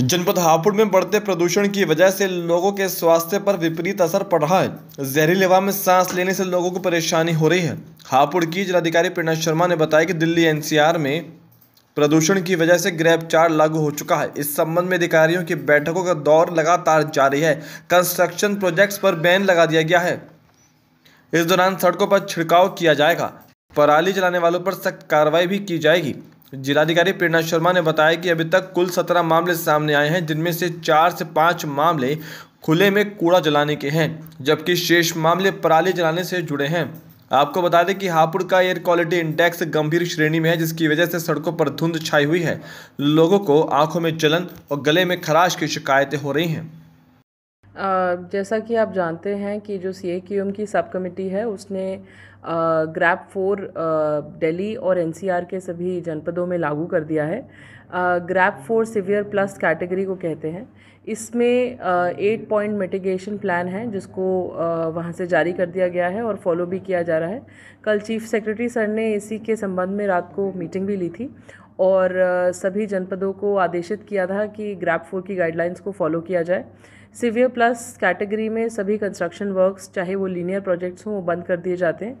जनपद हापुड़ में बढ़ते प्रदूषण की वजह से लोगों के स्वास्थ्य पर विपरीत असर पड़ रहा है जहरीले हवा में सांस लेने से लोगों को परेशानी हो रही है हापुड़ की जिलाधिकारी प्रेरणा शर्मा ने बताया कि दिल्ली एनसीआर में प्रदूषण की वजह से ग्रैप चार्ट लागू हो चुका है इस संबंध में अधिकारियों की बैठकों का दौर लगातार जारी है कंस्ट्रक्शन प्रोजेक्ट्स पर बैन लगा दिया गया है इस दौरान सड़कों पर छिड़काव किया जाएगा पराली जलाने वालों पर सख्त कार्रवाई भी की जाएगी जिलाधिकारी प्रेरणा शर्मा ने बताया कि अभी तक कुल सत्रह मामले सामने आए हैं जिनमें से चार से पाँच मामले खुले में कूड़ा जलाने के हैं जबकि शेष मामले पराली जलाने से जुड़े हैं आपको बता दें कि हापुड़ का एयर क्वालिटी इंडेक्स गंभीर श्रेणी में है जिसकी वजह से सड़कों पर धुंध छाई हुई है लोगों को आंखों में जलन और गले में खराश की शिकायतें हो रही हैं जैसा कि आप जानते हैं कि जो सी ए की सब कमेटी है उसने ग्रैप फोर दिल्ली और एनसीआर के सभी जनपदों में लागू कर दिया है GRAP four severe plus category को कहते हैं इसमें एट पॉइंट मिटिगेशन प्लान है जिसको uh, वहाँ से जारी कर दिया गया है और फॉलो भी किया जा रहा है कल चीफ सेक्रेटरी सर ने इसी के संबंध में रात को मीटिंग भी ली थी और uh, सभी जनपदों को आदेशित किया था कि ग्रैप फोर की गाइडलाइंस को फॉलो किया जाए सिवियर प्लस कैटेगरी में सभी कंस्ट्रक्शन वर्क्स चाहे वो लीनियर प्रोजेक्ट्स हों वो बंद कर दिए जाते हैं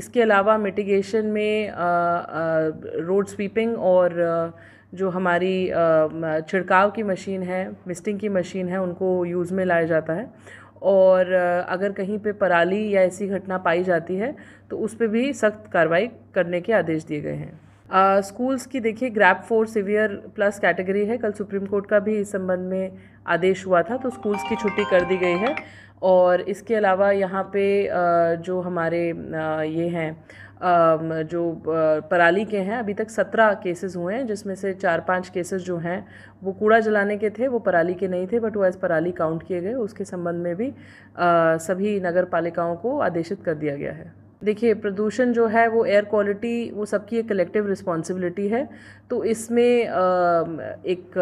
इसके अलावा मिटिगेशन में रोड स्वीपिंग और जो हमारी छिड़काव की मशीन है मिस्टिंग की मशीन है उनको यूज़ में लाया जाता है और अगर कहीं पे पराली या ऐसी घटना पाई जाती है तो उस पर भी सख्त कार्रवाई करने के आदेश दिए गए हैं स्कूल्स की देखिए GRAP four severe plus category है कल सुप्रीम कोर्ट का भी इस संबंध में आदेश हुआ था तो स्कूल्स की छुट्टी कर दी गई है और इसके अलावा यहाँ पे जो हमारे ये हैं जो पराली के हैं अभी तक सत्रह केसेस हुए हैं जिसमें से चार पांच केसेस जो हैं वो कूड़ा जलाने के थे वो पराली के नहीं थे बट वो एज़ पराली काउंट किए गए उसके संबंध में भी सभी नगर पालिकाओं को आदेशित कर दिया गया है देखिए प्रदूषण जो है वो एयर क्वालिटी वो सबकी एक कलेक्टिव रिस्पॉन्सिबिलिटी है तो इसमें एक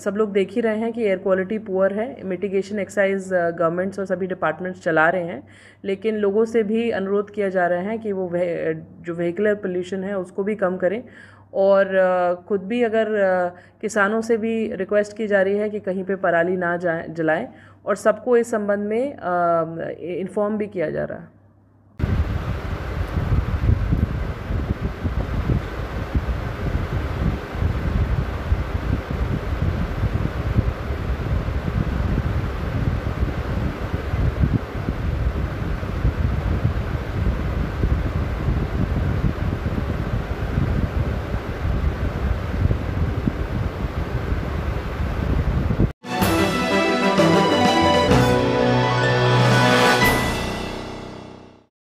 सब लोग देख ही रहे हैं कि एयर क्वालिटी पुअर है मिटिगेशन एक्सरसाइज गवर्नमेंट्स और सभी डिपार्टमेंट्स चला रहे हैं लेकिन लोगों से भी अनुरोध किया जा रहा है कि वो वे, जो व्हीकुलर पोल्यूशन है उसको भी कम करें और ख़ुद भी अगर किसानों से भी रिक्वेस्ट की जा रही है कि कहीं पे पराली ना जाए जलाएं और सबको इस संबंध में इन्फॉर्म भी किया जा रहा है